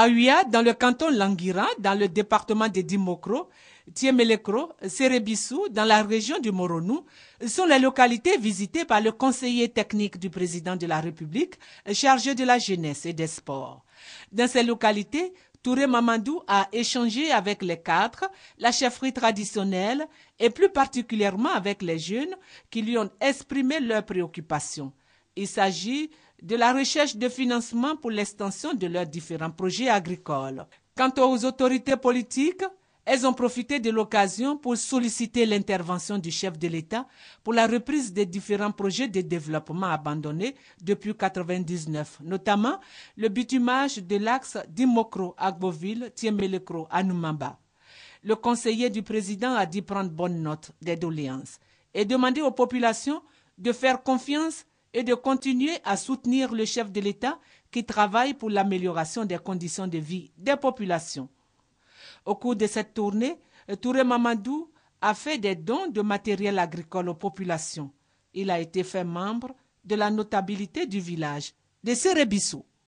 À dans le canton Languira, dans le département de Dimokro, Tiemelekro, Serebissou, dans la région du Moronou, sont les localités visitées par le conseiller technique du président de la République, chargé de la jeunesse et des sports. Dans ces localités, Touré Mamadou a échangé avec les cadres, la chefferie traditionnelle et plus particulièrement avec les jeunes qui lui ont exprimé leurs préoccupations. Il s'agit de la recherche de financement pour l'extension de leurs différents projets agricoles. Quant aux autorités politiques, elles ont profité de l'occasion pour solliciter l'intervention du chef de l'État pour la reprise des différents projets de développement abandonnés depuis 1999, notamment le bitumage de l'axe d'Imokro agboville Tiemelekro Le conseiller du président a dit prendre bonne note des doléances et demander aux populations de faire confiance et de continuer à soutenir le chef de l'État qui travaille pour l'amélioration des conditions de vie des populations. Au cours de cette tournée, Touré Mamadou a fait des dons de matériel agricole aux populations. Il a été fait membre de la notabilité du village de Serebissou.